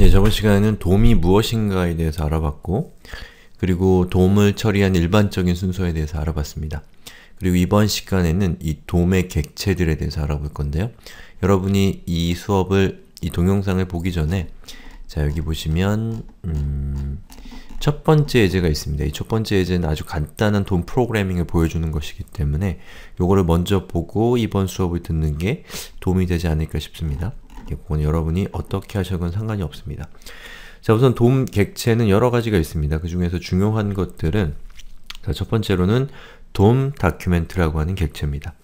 예, 저번 시간에는 돔이 무엇인가에 대해서 알아봤고 그리고 돔을 처리한 일반적인 순서에 대해서 알아봤습니다. 그리고 이번 시간에는 이 돔의 객체들에 대해서 알아볼 건데요. 여러분이 이 수업을, 이 동영상을 보기 전에 자, 여기 보시면 음, 첫 번째 예제가 있습니다. 이 첫 번째 예제는 아주 간단한 돔 프로그래밍을 보여주는 것이기 때문에 요거를 먼저 보고 이번 수업을 듣는 게 도움이 되지 않을까 싶습니다. 그건 여러분이 어떻게 하셔건 상관이 없습니다. 자 우선 돔 객체는 여러 가지가 있습니다. 그 중에서 중요한 것들은 자, 첫 번째로는 돔 다큐멘트라고 하는 객체입니다.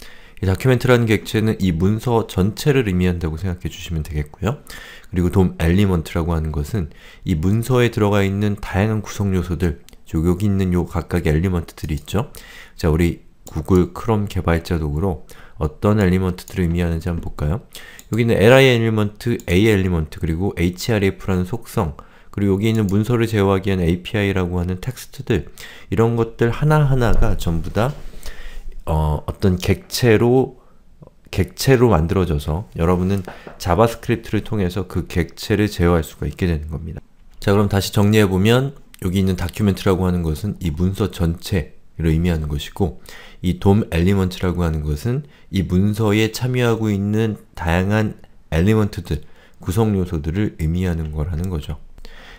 이 다큐멘트라는 객체는 이 문서 전체를 의미한다고 생각해 주시면 되겠고요. 그리고 돔 엘리먼트라고 하는 것은 이 문서에 들어가 있는 다양한 구성 요소들 여기 있는 요 각각의 엘리먼트들이 있죠. 자, 우리 구글 크롬 개발자 도구로 어떤 엘리먼트들을 의미하는지 한번 볼까요? 여기는 li 엘리먼트, a 엘리먼트, 그리고 href라는 속성, 그리고 여기 있는 문서를 제어하기 위한 API라고 하는 텍스트들 이런 것들 하나하나가 전부 다 어, 떤 객체로 객체로 만들어져서 여러분은 자바스크립트를 통해서 그 객체를 제어할 수가 있게 되는 겁니다. 자 그럼 다시 정리해보면 여기 있는 다큐멘트라고 하는 것은 이 문서 전체 를 의미하는 것이고 이 DOM 엘리먼트라고 하는 것은 이 문서에 참여하고 있는 다양한 엘리먼트들, 구성 요소들을 의미하는 거라는 거죠.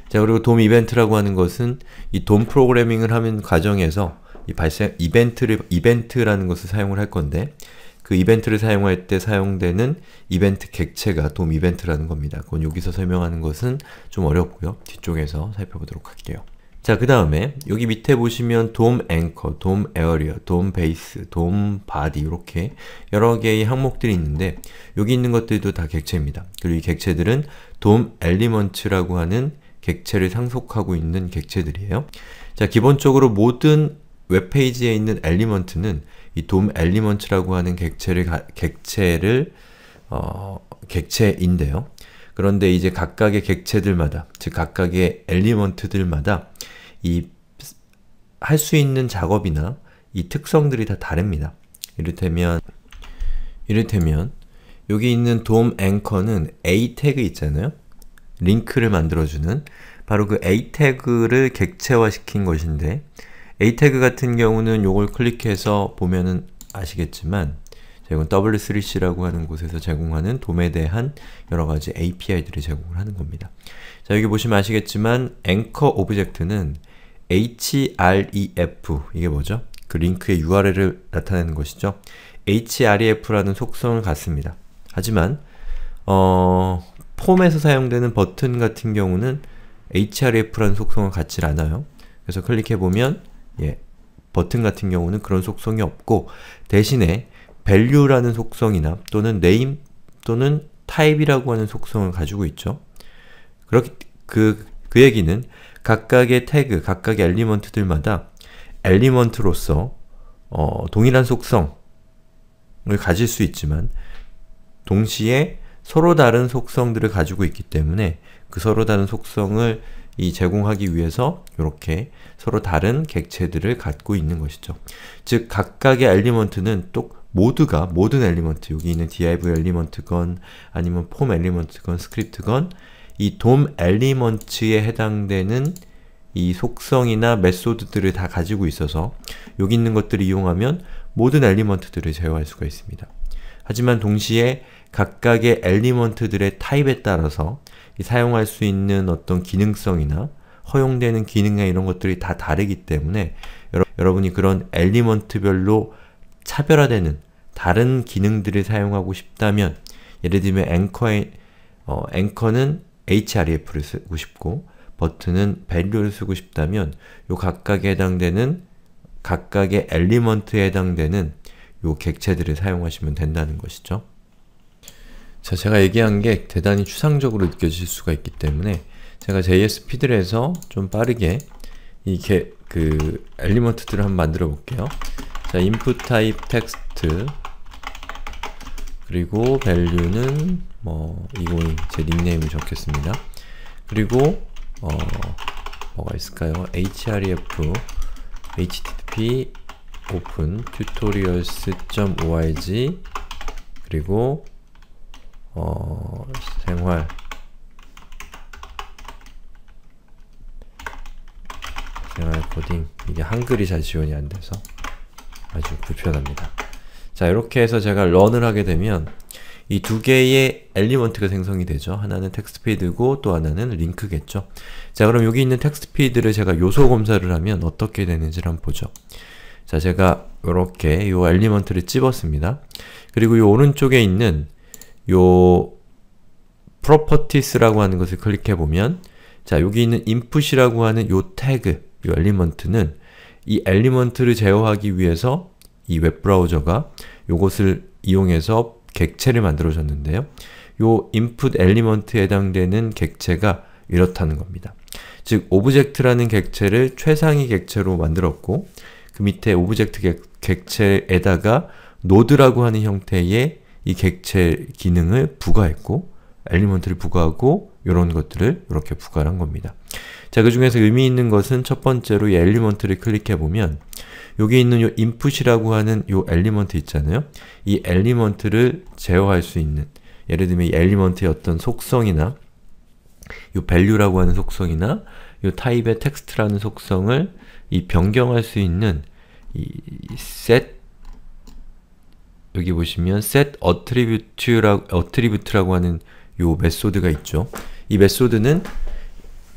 자, 그리고 DOM 이벤트라고 하는 것은 이 DOM 프로그래밍을 하는 과정에서 이 발생 이벤트를 이벤트라는 것을 사용을 할 건데 그 이벤트를 사용할 때 사용되는 이벤트 객체가 DOM 이벤트라는 겁니다. 그건 여기서 설명하는 것은 좀 어렵고요. 뒤쪽에서 살펴보도록 할게요. 자, 그 다음에 여기 밑에 보시면 돔 앵커, 돔 에어리어, 돔 베이스, 돔 바디 이렇게 여러 개의 항목들이 있는데 여기 있는 것들도 다 객체입니다. 그리고 이 객체들은 돔 엘리먼츠라고 하는 객체를 상속하고 있는 객체들이에요. 자, 기본적으로 모든 웹페이지에 있는 엘리먼트는 이 돔 엘리먼츠라고 하는 객체를 가, 객체를 어, 객체인데요. 그런데 이제 각각의 객체들마다, 즉 각각의 엘리먼트들마다 이할수 있는 작업이나 이 특성들이 다 다릅니다. 이를테면 이를테면 여기 있는 DOM 앵커는 a 태그 있잖아요. 링크를 만들어주는 바로 그 a 태그를 객체화시킨 것인데 a 태그 같은 경우는 요걸 클릭해서 보면은 아시겠지만 이건 W3C라고 하는 곳에서 제공하는 돔에 대한 여러가지 API들을 제공을 하는 겁니다. 자 여기 보시면 아시겠지만 앵커 오브젝트는 href 이게 뭐죠? 그 링크의 URL을 나타내는 것이죠. href라는 속성을 갖습니다. 하지만 어, 폼에서 사용되는 버튼 같은 경우는 href라는 속성을 갖질 않아요. 그래서 클릭해보면 예, 버튼 같은 경우는 그런 속성이 없고 대신에 value라는 속성이나 또는 name 또는 type이라고 하는 속성을 가지고 있죠. 그렇기 그, 그 얘기는 각각의 태그, 각각의 엘리먼트들마다 엘리먼트로서 어, 동일한 속성을 가질 수 있지만 동시에 서로 다른 속성들을 가지고 있기 때문에 그 서로 다른 속성을 이 제공하기 위해서 이렇게 서로 다른 객체들을 갖고 있는 것이죠. 즉 각각의 엘리먼트는 또 모두가 모든 엘리먼트 여기 있는 div 엘리먼트건 아니면 폼 엘리먼트건 스크립트건 이 DOM 엘리먼트에 해당되는 이 속성이나 메소드들을 다 가지고 있어서 여기 있는 것들을 이용하면 모든 엘리먼트들을 제어할 수가 있습니다. 하지만 동시에 각각의 엘리먼트들의 타입에 따라서 사용할 수 있는 어떤 기능성이나 허용되는 기능이나 이런 것들이 다 다르기 때문에 여러, 분이 그런 엘리먼트별로 차별화되는 다른 기능들을 사용하고 싶다면 예를 들면 앵커의 어, 앵커는 href를 쓰고 싶고 버튼은 value를 쓰고 싶다면 요 각각에 해당되는 각각의 엘리먼트에 해당되는 요 객체들을 사용하시면 된다는 것이죠. 자, 제가 얘기한 게 대단히 추상적으로 느껴질 수가 있기 때문에 제가 JSP들에서 좀 빠르게 이게 그 엘리먼트들을 한번 만들어 볼게요. 자, input type text 그리고 value는 뭐 이걸 제 닉네임을 적겠습니다. 그리고 어, 뭐가 있을까요? href http open tutorials.org 그리고 어, 생활 생활 코딩 이게 한글이 잘 지원이 안 돼서 아주 불편합니다. 자 이렇게 해서 제가 런을 하게 되면 이두 개의 엘리먼트가 생성이 되죠. 하나는 텍스트 피드고 또 하나는 링크겠죠. 자 그럼 여기 있는 텍스트 피드를 제가 요소 검사를 하면 어떻게 되는지를 한번 보죠. 자 제가 이렇게 요 엘리먼트를 찝었습니다. 그리고 요 오른쪽에 있는 요 프로퍼티스라고 하는 것을 클릭해보면 자 여기 있는 input이라고 하는 요 태그, 요 엘리먼트는 이 엘리먼트를 제어하기 위해서 이 웹브라우저가 요것을 이용해서 객체를 만들어줬는데요. 요 input element에 해당되는 객체가 이렇다는 겁니다. 즉, 오브젝트라는 객체를 최상위 객체로 만들었고 그 밑에 오브젝트 객체에다가 노드라고 하는 형태의 이 객체 기능을 부과했고 엘리먼트를 부과하고 이런 것들을 이렇게 부과한 겁니다. 자, 그 중에서 의미 있는 것은 첫 번째로 이 엘리먼트를 클릭해보면 여기 있는 요 input이라고 하는 요 엘리먼트 있잖아요. 이 엘리먼트를 제어할 수 있는 예를 들면 이 엘리먼트의 어떤 속성이나 요 value라고 하는 속성이나 요 타입의 텍스트라는 속성을 이 변경할 수 있는 이 set 여기 보시면 set attribute라고, attribute라고 하는 요 메소드가 있죠. 이 메소드는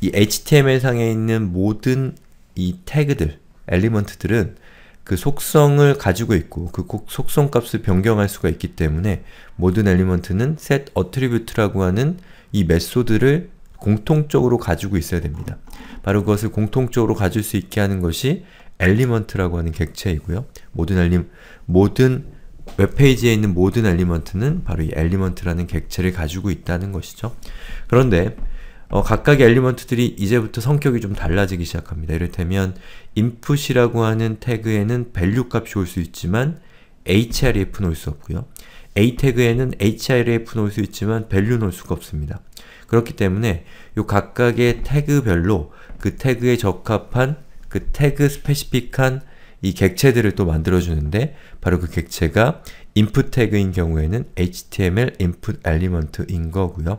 이 HTML 상에 있는 모든 이 태그들, 엘리먼트들은 그 속성을 가지고 있고 그 속성 값을 변경할 수가 있기 때문에 모든 엘리먼트는 set attribute라고 하는 이 메소드를 공통적으로 가지고 있어야 됩니다. 바로 그것을 공통적으로 가질 수 있게 하는 것이 엘리먼트라고 하는 객체이고요. 모든 엘리 모든 웹페이지에 있는 모든 엘리먼트는 바로 이 엘리먼트라는 객체를 가지고 있다는 것이죠. 그런데 어, 각각의 엘리먼트들이 이제부터 성격이 좀 달라지기 시작합니다. 이를테면 input이라고 하는 태그에는 value 값이 올 수 있지만 href는 올 수 없고요. a 태그에는 href는 올 수 있지만 value는 올 수가 없습니다. 그렇기 때문에 요 각각의 태그별로 그 태그에 적합한 그 태그 스페시픽한 이 객체들을 또 만들어주는데 바로 그 객체가 input 태그인 경우에는 html input element인 거고요.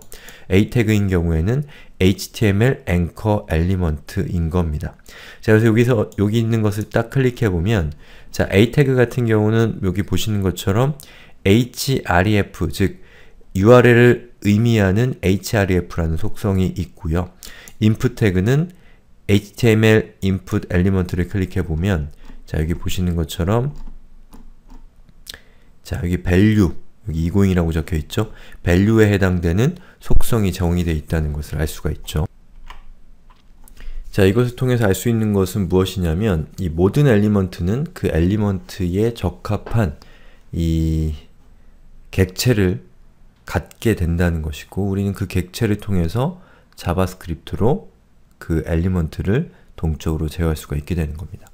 a 태그인 경우에는 html anchor element인 겁니다. 자, 그래서 여기서 여기 있는 것을 딱 클릭해 보면 자, a 태그 같은 경우는 여기 보시는 것처럼 href 즉 URL을 의미하는 href라는 속성이 있고요. input 태그는 html input element를 클릭해 보면 자, 여기 보시는 것처럼 자, 여기 value 여기 20이라고 적혀 있죠? value에 해당되는 속성이 정의되어 있다는 것을 알 수가 있죠. 자, 이것을 통해서 알 수 있는 것은 무엇이냐면 이 모든 엘리먼트는 그 엘리먼트에 적합한 이 객체를 갖게 된다는 것이고 우리는 그 객체를 통해서 자바스크립트로 그 엘리먼트를 동적으로 제어할 수가 있게 되는 겁니다.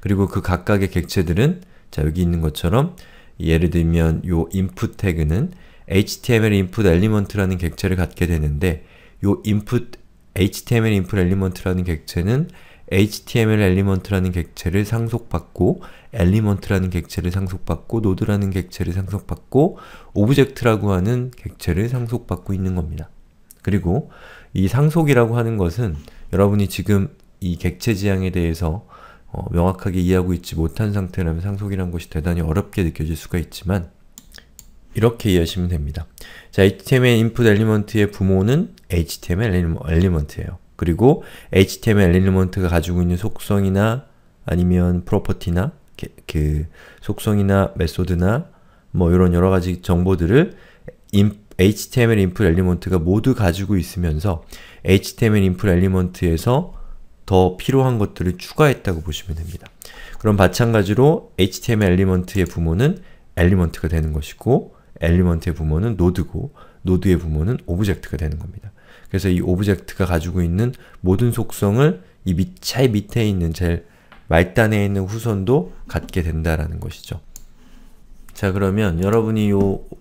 그리고 그 각각의 객체들은 자 여기 있는 것처럼 예를 들면 요 input 태그는 html input element라는 객체를 갖게 되는데 요 input html input element라는 객체는 html e e l m e n t 라는 객체를 상속받고 e e l m e n t 라는 객체를 상속받고 n o d e 라는 객체를 상속받고 o b j e c t 라고 하는 객체를 상속받고 있는 겁니다. 그리고 이 상속이라고 하는 것은 여러분이 지금 이 객체 지향에 대해서 어, 명확하게 이해하고 있지 못한 상태라면 상속이란 것이 대단히 어렵게 느껴질 수가 있지만 이렇게 이해하시면 됩니다. 자, HTML 인풋 엘리먼트의 부모는 HTML 엘리먼트예요. 그리고 HTML 엘리먼트가 가지고 있는 속성이나 아니면 프로퍼티나 그 속성이나 메소드나 뭐 이런 여러 가지 정보들을 HTML 인풋 엘리먼트가 모두 가지고 있으면서 HTML 인풋 엘리먼트에서 더 필요한 것들을 추가했다고 보시면 됩니다. 그럼 마찬가지로 HTML 엘리먼트의 부모는 엘리먼트가 되는 것이고 엘리먼트의 부모는 노드고 노드의 부모는 오브젝트가 되는 겁니다. 그래서 이 오브젝트가 가지고 있는 모든 속성을 이 밑, 차의 밑에 있는 제일 말단에 있는 후손도 갖게 된다라는 것이죠. 자 그러면 여러분이 이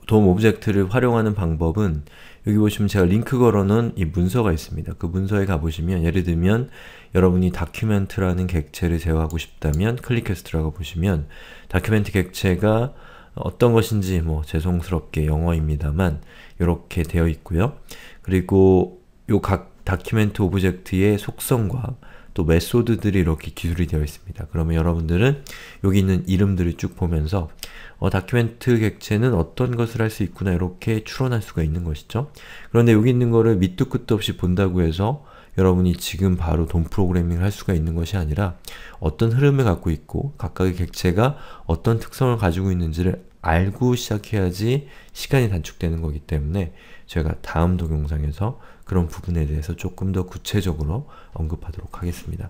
도움 오브젝트를 활용하는 방법은 여기 보시면 제가 링크 걸어놓은 이 문서가 있습니다. 그 문서에 가보시면 예를 들면 여러분이 다큐멘트라는 객체를 제어하고 싶다면 클릭해서 들어가 보시면 다큐멘트 객체가 어떤 것인지 뭐 죄송스럽게 영어입니다만 이렇게 되어 있고요. 그리고 요 각 다큐멘트 오브젝트의 속성과 또 메소드들이 이렇게 기술이 되어 있습니다. 그러면 여러분들은 여기 있는 이름들을 쭉 보면서 어, 다큐멘트 객체는 어떤 것을 할 수 있구나 이렇게 추론할 수가 있는 것이죠. 그런데 여기 있는 거를 밑도 끝도 없이 본다고 해서 여러분이 지금 바로 돈 프로그래밍을 할 수가 있는 것이 아니라 어떤 흐름을 갖고 있고 각각의 객체가 어떤 특성을 가지고 있는지를 알고 시작해야지 시간이 단축되는 거기 때문에 제가 다음 동영상에서 그런 부분에 대해서 조금 더 구체적으로 언급하도록 하겠습니다.